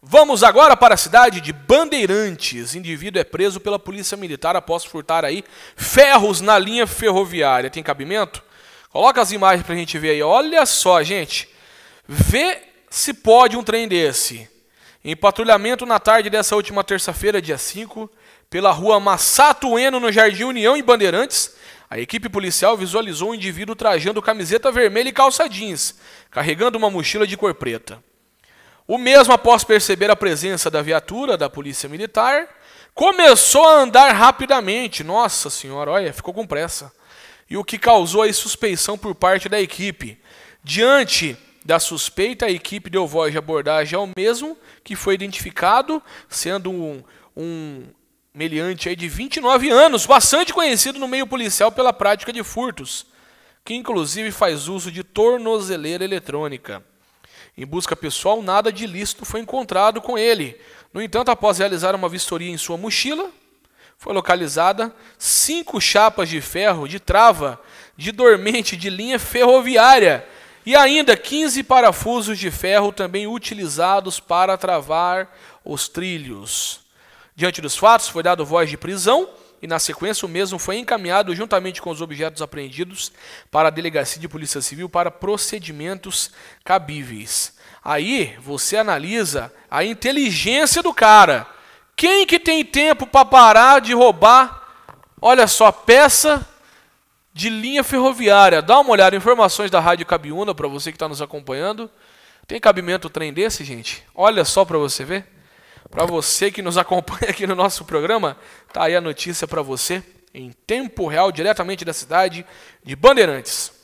Vamos agora para a cidade de Bandeirantes. Indivíduo é preso pela polícia militar após furtar aí ferros na linha ferroviária. Tem cabimento? Coloca as imagens para a gente ver aí. Olha só, gente. Vê se pode um trem desse. Em patrulhamento na tarde dessa última terça-feira, dia 5, pela rua Massato Eno, no Jardim União, em Bandeirantes, a equipe policial visualizou um indivíduo trajando camiseta vermelha e calça jeans, carregando uma mochila de cor preta. O mesmo, após perceber a presença da viatura da polícia militar, começou a andar rapidamente. Nossa senhora, olha, ficou com pressa. E o que causou a suspeição por parte da equipe. Diante da suspeita, a equipe deu voz de abordagem ao mesmo, que foi identificado, sendo um, um meliante aí de 29 anos, bastante conhecido no meio policial pela prática de furtos, que inclusive faz uso de tornozeleira eletrônica. Em busca pessoal, nada de ilícito foi encontrado com ele. No entanto, após realizar uma vistoria em sua mochila, foi localizada cinco chapas de ferro, de trava, de dormente de linha ferroviária e ainda 15 parafusos de ferro também utilizados para travar os trilhos. Diante dos fatos, foi dado voz de prisão e, na sequência, o mesmo foi encaminhado juntamente com os objetos apreendidos para a Delegacia de Polícia Civil para procedimentos cabíveis. Aí você analisa a inteligência do cara. Quem que tem tempo para parar de roubar, olha só, peça de linha ferroviária? Dá uma olhada, informações da Rádio Cabiúna para você que está nos acompanhando. Tem cabimento o trem desse, gente? Olha só para você ver. Para você que nos acompanha aqui no nosso programa, tá aí a notícia para você em tempo real, diretamente da cidade de Bandeirantes.